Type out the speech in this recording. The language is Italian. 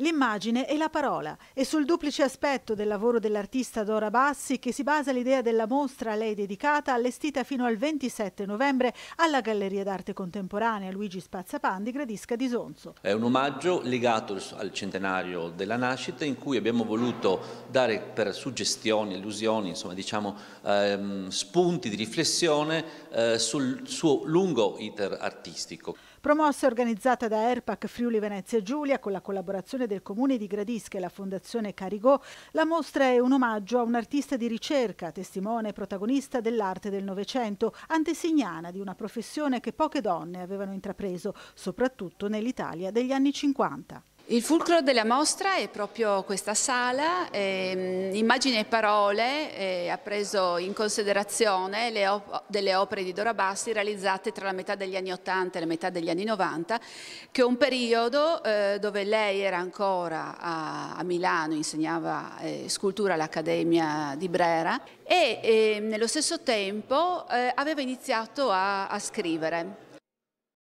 L'immagine e la parola è sul duplice aspetto del lavoro dell'artista Dora Bassi che si basa l'idea della mostra a lei dedicata, allestita fino al 27 novembre alla Galleria d'Arte Contemporanea Luigi Spazzapan di Gradisca di Sonzo. È un omaggio legato al centenario della nascita in cui abbiamo voluto dare per suggestioni, illusioni, insomma diciamo ehm, spunti di riflessione eh, sul suo lungo iter artistico. Promossa e organizzata da ERPAC Friuli Venezia Giulia con la collaborazione del comune di Gradisca e la fondazione Carigò, la mostra è un omaggio a un artista di ricerca, testimone e protagonista dell'arte del Novecento, antesignana di una professione che poche donne avevano intrapreso, soprattutto nell'Italia degli anni 50. Il fulcro della mostra è proprio questa sala, ehm, immagini e parole eh, ha preso in considerazione op delle opere di Dora Bassi realizzate tra la metà degli anni 80 e la metà degli anni 90, che è un periodo eh, dove lei era ancora a, a Milano, insegnava eh, scultura all'Accademia di Brera e ehm, nello stesso tempo eh, aveva iniziato a, a scrivere.